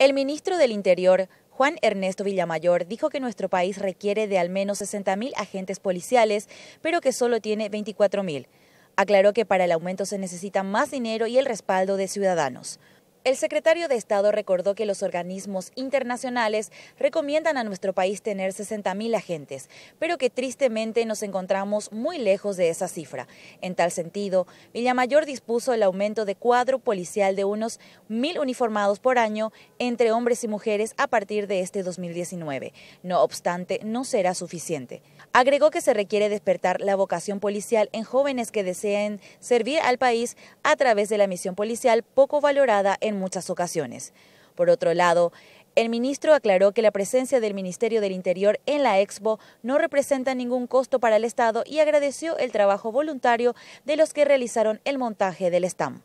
El ministro del Interior, Juan Ernesto Villamayor, dijo que nuestro país requiere de al menos 60.000 agentes policiales, pero que solo tiene 24.000. Aclaró que para el aumento se necesita más dinero y el respaldo de ciudadanos. El secretario de Estado recordó que los organismos internacionales recomiendan a nuestro país tener 60.000 agentes, pero que tristemente nos encontramos muy lejos de esa cifra. En tal sentido, Villamayor dispuso el aumento de cuadro policial de unos 1.000 uniformados por año entre hombres y mujeres a partir de este 2019. No obstante, no será suficiente. Agregó que se requiere despertar la vocación policial en jóvenes que deseen servir al país a través de la misión policial poco valorada en en muchas ocasiones. Por otro lado, el ministro aclaró que la presencia del Ministerio del Interior en la Expo no representa ningún costo para el Estado y agradeció el trabajo voluntario de los que realizaron el montaje del stand.